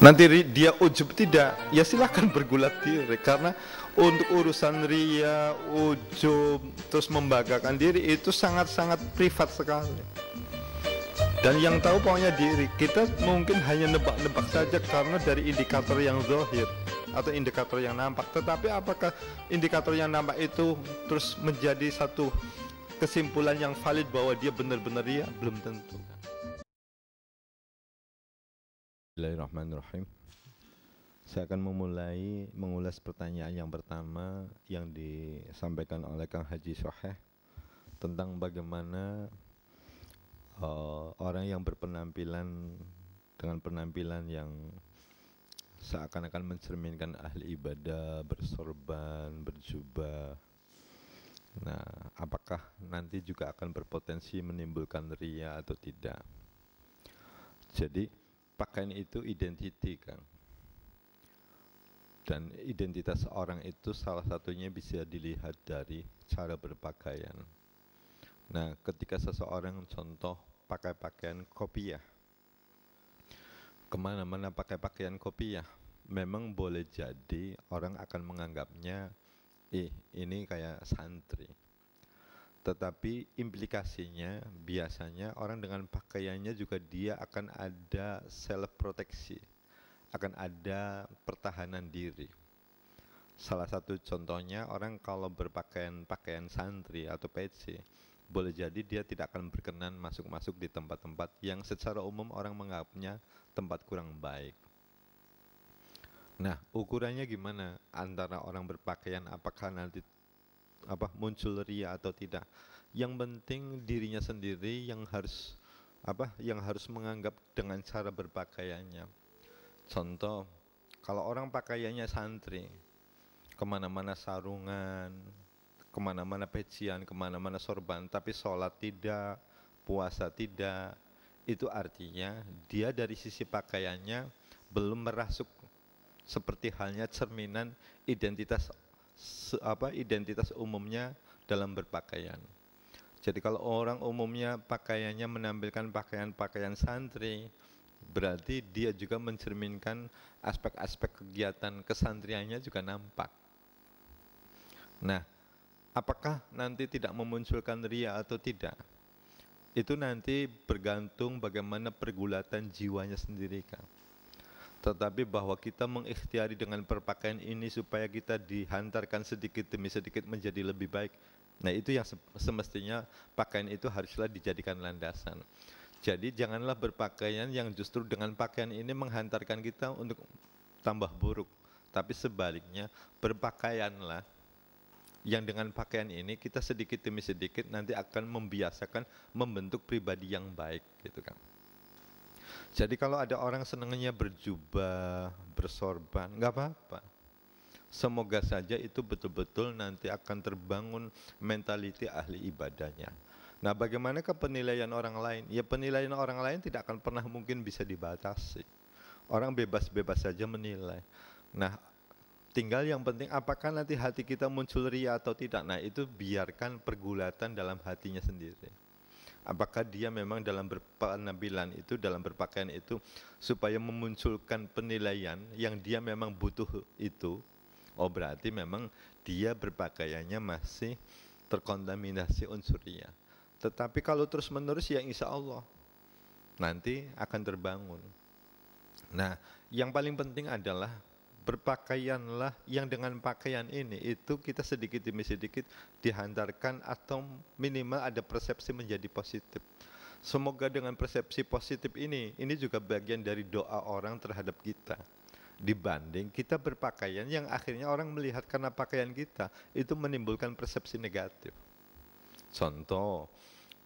nanti dia ujub tidak ya silahkan bergulat diri karena untuk urusan ria ujub terus membanggakan diri itu sangat-sangat privat sekali dan yang tahu pokoknya diri kita mungkin hanya nebak-nebak saja karena dari indikator yang zohir atau indikator yang nampak tetapi apakah indikator yang nampak itu terus menjadi satu kesimpulan yang valid bahwa dia benar-benar ria belum tentu Bismillahirrahmanirrahim. Saya akan memulai mengulas pertanyaan yang pertama yang disampaikan oleh Kang Haji Soheh tentang bagaimana uh, orang yang berpenampilan dengan penampilan yang seakan-akan mencerminkan ahli ibadah, bersorban, berjubah. Nah, apakah nanti juga akan berpotensi menimbulkan ria atau tidak? Jadi, pakaian itu identiti kan dan identitas orang itu salah satunya bisa dilihat dari cara berpakaian nah ketika seseorang contoh pakai pakaian kopiah kemana-mana pakai pakaian kopiah memang boleh jadi orang akan menganggapnya ih ini kayak santri tetapi implikasinya biasanya orang dengan pakaiannya juga dia akan ada self proteksi, akan ada pertahanan diri. Salah satu contohnya orang kalau berpakaian pakaian santri atau peci, boleh jadi dia tidak akan berkenan masuk-masuk di tempat-tempat yang secara umum orang menganggapnya tempat kurang baik. Nah, ukurannya gimana antara orang berpakaian apakah nanti apa muncul ria atau tidak. Yang penting dirinya sendiri yang harus apa yang harus menganggap dengan cara berpakaiannya. Contoh, kalau orang pakaiannya santri, kemana-mana sarungan, kemana-mana pecian, kemana-mana sorban, tapi sholat tidak, puasa tidak, itu artinya dia dari sisi pakaiannya belum merasuk seperti halnya cerminan identitas apa identitas umumnya dalam berpakaian. Jadi kalau orang umumnya pakaiannya menampilkan pakaian-pakaian santri, berarti dia juga mencerminkan aspek-aspek kegiatan kesantriannya juga nampak. Nah, apakah nanti tidak memunculkan ria atau tidak? Itu nanti bergantung bagaimana pergulatan jiwanya sendiri kan tetapi bahwa kita mengikhtiari dengan perpakaian ini supaya kita dihantarkan sedikit demi sedikit menjadi lebih baik. Nah, itu yang semestinya pakaian itu haruslah dijadikan landasan. Jadi janganlah berpakaian yang justru dengan pakaian ini menghantarkan kita untuk tambah buruk. Tapi sebaliknya, berpakaianlah yang dengan pakaian ini kita sedikit demi sedikit nanti akan membiasakan membentuk pribadi yang baik gitu kan. Jadi kalau ada orang senangnya berjubah, bersorban, nggak apa-apa. Semoga saja itu betul-betul nanti akan terbangun mentaliti ahli ibadahnya. Nah, bagaimana ke penilaian orang lain? Ya penilaian orang lain tidak akan pernah mungkin bisa dibatasi. Orang bebas-bebas saja menilai. Nah, tinggal yang penting apakah nanti hati kita muncul ria atau tidak. Nah, itu biarkan pergulatan dalam hatinya sendiri. Apakah dia memang dalam berpenampilan itu, dalam berpakaian itu, supaya memunculkan penilaian yang dia memang butuh itu? Oh berarti memang dia berpakaiannya masih terkontaminasi unsurnya. Tetapi kalau terus-menerus ya insya Allah nanti akan terbangun. Nah yang paling penting adalah berpakaianlah yang dengan pakaian ini itu kita sedikit demi sedikit dihantarkan atau minimal ada persepsi menjadi positif. Semoga dengan persepsi positif ini, ini juga bagian dari doa orang terhadap kita. Dibanding kita berpakaian yang akhirnya orang melihat karena pakaian kita itu menimbulkan persepsi negatif. Contoh,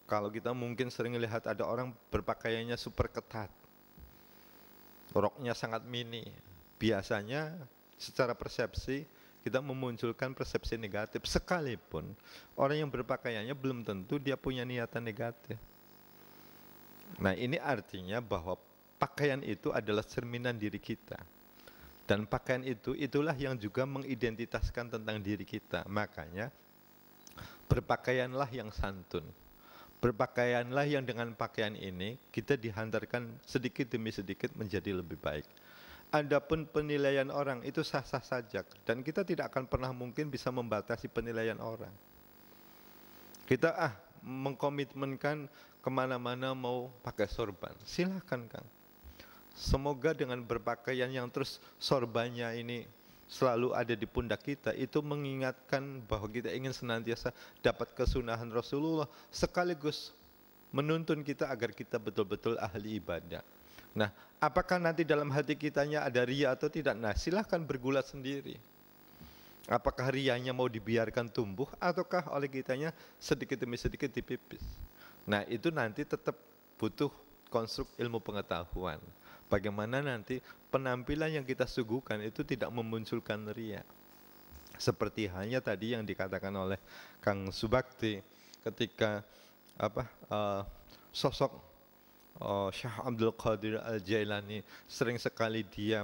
kalau kita mungkin sering lihat ada orang berpakaiannya super ketat, roknya sangat mini, biasanya secara persepsi kita memunculkan persepsi negatif sekalipun orang yang berpakaiannya belum tentu dia punya niatan negatif. Nah, ini artinya bahwa pakaian itu adalah cerminan diri kita. Dan pakaian itu itulah yang juga mengidentitaskan tentang diri kita. Makanya berpakaianlah yang santun. Berpakaianlah yang dengan pakaian ini kita dihantarkan sedikit demi sedikit menjadi lebih baik. Adapun penilaian orang itu sah-sah saja dan kita tidak akan pernah mungkin bisa membatasi penilaian orang. Kita ah mengkomitmenkan kemana-mana mau pakai sorban, silahkan kang. Semoga dengan berpakaian yang terus sorbannya ini selalu ada di pundak kita itu mengingatkan bahwa kita ingin senantiasa dapat kesunahan Rasulullah sekaligus menuntun kita agar kita betul-betul ahli ibadah. Nah, apakah nanti dalam hati kitanya ada ria atau tidak? Nah, silahkan bergulat sendiri. Apakah rianya mau dibiarkan tumbuh ataukah oleh kitanya sedikit demi sedikit dipipis? Nah, itu nanti tetap butuh konstruk ilmu pengetahuan. Bagaimana nanti penampilan yang kita suguhkan itu tidak memunculkan ria. Seperti hanya tadi yang dikatakan oleh Kang Subakti ketika apa uh, sosok uh, Syekh Abdul Qadir Al-Jailani sering sekali dia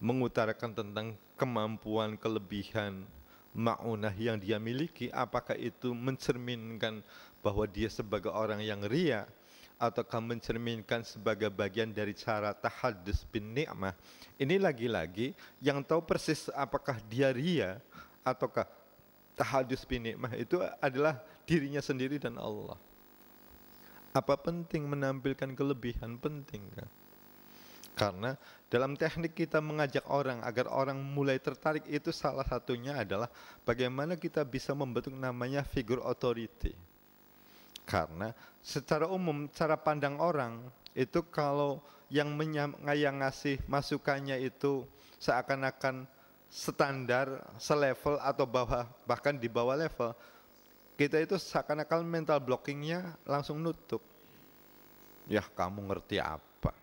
mengutarakan tentang kemampuan kelebihan ma'unah yang dia miliki apakah itu mencerminkan bahwa dia sebagai orang yang ria ataukah mencerminkan sebagai bagian dari cara tahadus bin ni'mah ini lagi-lagi yang tahu persis apakah dia ria ataukah tahadus bin ni'mah itu adalah dirinya sendiri dan Allah apa penting menampilkan kelebihan? Penting kan? Karena dalam teknik kita mengajak orang agar orang mulai tertarik itu salah satunya adalah bagaimana kita bisa membentuk namanya figur authority. Karena secara umum cara pandang orang itu kalau yang yang ngasih masukannya itu seakan-akan standar, selevel atau bawah bahkan di bawah level, kita itu seakan-akan mental blockingnya langsung nutup. Ya kamu ngerti apa?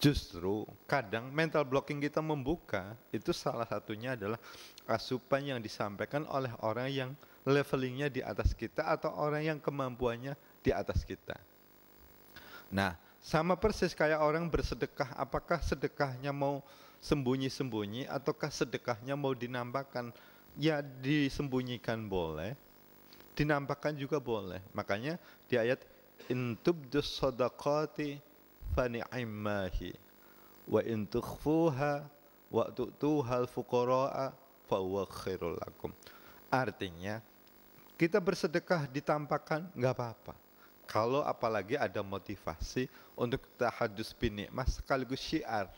Justru kadang mental blocking kita membuka itu salah satunya adalah asupan yang disampaikan oleh orang yang levelingnya di atas kita atau orang yang kemampuannya di atas kita. Nah, sama persis kayak orang bersedekah, apakah sedekahnya mau sembunyi-sembunyi ataukah sedekahnya mau dinambahkan? ya disembunyikan boleh, dinampakkan juga boleh. Makanya di ayat intubdus sadaqati fani'immahi wa in wa tu'tuhal fuqara'a fa huwa khairul lakum. Artinya kita bersedekah ditampakkan nggak apa-apa. Kalau apalagi ada motivasi untuk tahadus binikmah sekaligus syiar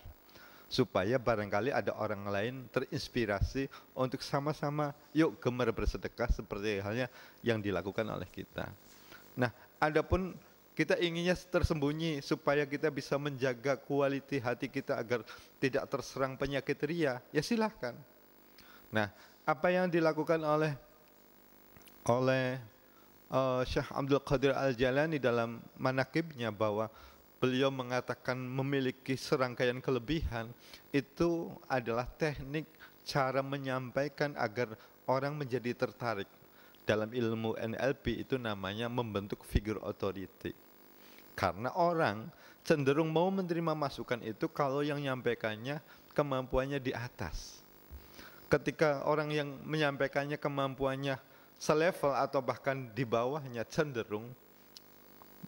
supaya barangkali ada orang lain terinspirasi untuk sama-sama yuk gemar bersedekah seperti halnya yang dilakukan oleh kita. Nah, adapun kita inginnya tersembunyi supaya kita bisa menjaga kualiti hati kita agar tidak terserang penyakit ria, ya silahkan. Nah, apa yang dilakukan oleh oleh uh, Syekh Abdul Qadir Al-Jalani dalam manakibnya bahwa beliau mengatakan memiliki serangkaian kelebihan itu adalah teknik cara menyampaikan agar orang menjadi tertarik. Dalam ilmu NLP itu namanya membentuk figur authority. Karena orang cenderung mau menerima masukan itu kalau yang menyampaikannya kemampuannya di atas. Ketika orang yang menyampaikannya kemampuannya selevel atau bahkan di bawahnya cenderung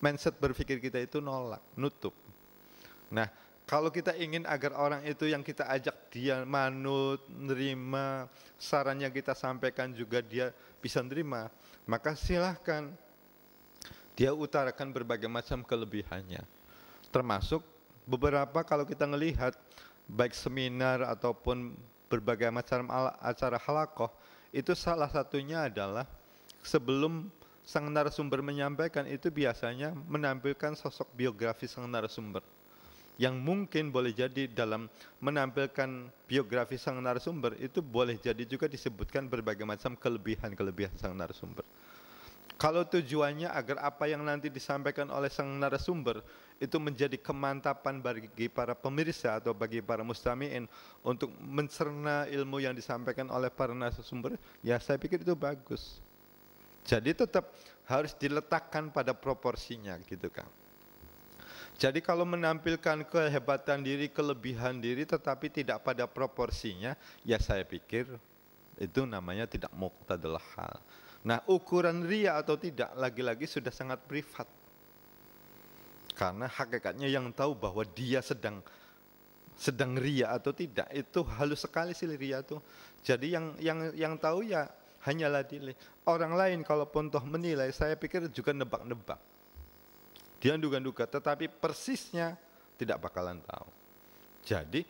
mindset berpikir kita itu nolak, nutup. Nah, kalau kita ingin agar orang itu yang kita ajak dia manut, nerima, sarannya kita sampaikan juga dia bisa nerima, maka silahkan dia utarakan berbagai macam kelebihannya. Termasuk beberapa kalau kita melihat baik seminar ataupun berbagai macam acara halakoh, itu salah satunya adalah sebelum sang narasumber menyampaikan itu biasanya menampilkan sosok biografi sang narasumber yang mungkin boleh jadi dalam menampilkan biografi sang narasumber itu boleh jadi juga disebutkan berbagai macam kelebihan-kelebihan sang narasumber. Kalau tujuannya agar apa yang nanti disampaikan oleh sang narasumber itu menjadi kemantapan bagi para pemirsa atau bagi para mustamiin untuk mencerna ilmu yang disampaikan oleh para narasumber, ya saya pikir itu bagus. Jadi tetap harus diletakkan pada proporsinya gitu kan. Jadi kalau menampilkan kehebatan diri, kelebihan diri tetapi tidak pada proporsinya, ya saya pikir itu namanya tidak muktadal hal. Nah, ukuran ria atau tidak lagi-lagi sudah sangat privat. Karena hakikatnya yang tahu bahwa dia sedang sedang ria atau tidak itu halus sekali sih ria itu. Jadi yang yang yang tahu ya hanyalah nilai Orang lain kalaupun toh menilai, saya pikir juga nebak-nebak. Dia duga-duga, tetapi persisnya tidak bakalan tahu. Jadi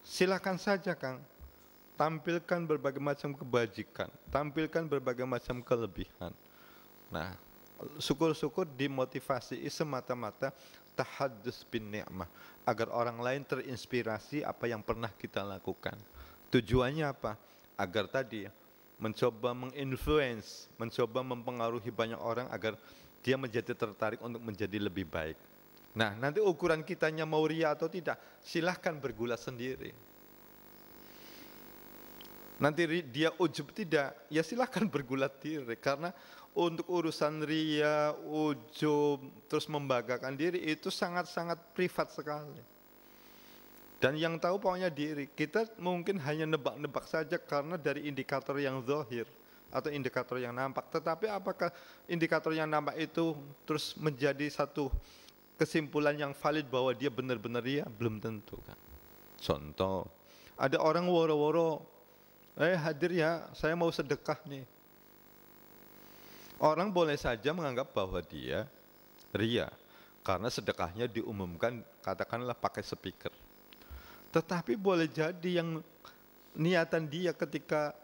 silakan saja Kang, tampilkan berbagai macam kebajikan, tampilkan berbagai macam kelebihan. Nah, syukur-syukur dimotivasi semata-mata tahadus bin ni'mah agar orang lain terinspirasi apa yang pernah kita lakukan. Tujuannya apa? Agar tadi mencoba menginfluence, mencoba mempengaruhi banyak orang agar dia menjadi tertarik untuk menjadi lebih baik. Nah, nanti ukuran kitanya mau ria atau tidak, silahkan bergulat sendiri. Nanti dia ujub tidak, ya silahkan bergulat diri. Karena untuk urusan ria, ujub, terus membanggakan diri itu sangat-sangat privat sekali. Dan yang tahu pokoknya diri. Kita mungkin hanya nebak-nebak saja karena dari indikator yang zahir atau indikator yang nampak. Tetapi apakah indikator yang nampak itu terus menjadi satu kesimpulan yang valid bahwa dia benar-benar dia belum tentu kan. Contoh, ada orang woro-woro, eh hadir ya, saya mau sedekah nih. Orang boleh saja menganggap bahwa dia ria karena sedekahnya diumumkan katakanlah pakai speaker. Tetapi boleh jadi yang niatan dia ketika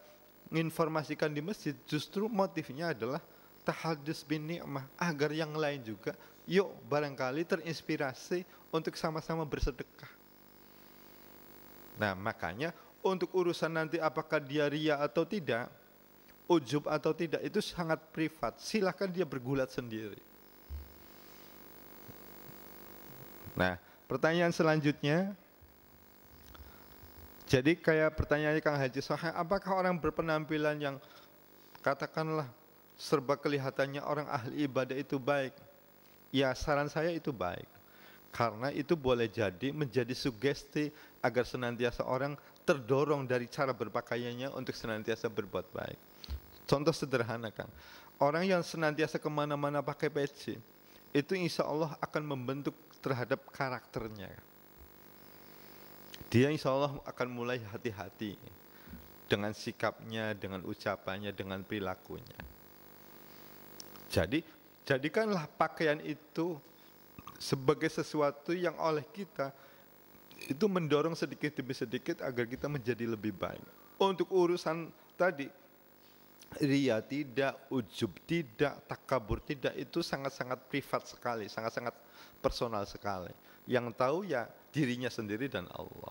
menginformasikan di masjid justru motifnya adalah tahadus bin ni'mah agar yang lain juga yuk barangkali terinspirasi untuk sama-sama bersedekah. Nah, makanya untuk urusan nanti apakah dia ria atau tidak, ujub atau tidak itu sangat privat. Silahkan dia bergulat sendiri. Nah, pertanyaan selanjutnya, jadi kayak pertanyaannya Kang Haji Soha, apakah orang berpenampilan yang katakanlah serba kelihatannya orang ahli ibadah itu baik? Ya saran saya itu baik. Karena itu boleh jadi menjadi sugesti agar senantiasa orang terdorong dari cara berpakaiannya untuk senantiasa berbuat baik. Contoh sederhana Kang, orang yang senantiasa kemana-mana pakai peci, itu insya Allah akan membentuk terhadap karakternya dia insya Allah akan mulai hati-hati dengan sikapnya, dengan ucapannya, dengan perilakunya. Jadi, jadikanlah pakaian itu sebagai sesuatu yang oleh kita itu mendorong sedikit demi sedikit agar kita menjadi lebih baik. Untuk urusan tadi, ria tidak, ujub tidak, takabur tidak, itu sangat-sangat privat sekali, sangat-sangat personal sekali. Yang tahu ya dirinya sendiri dan Allah.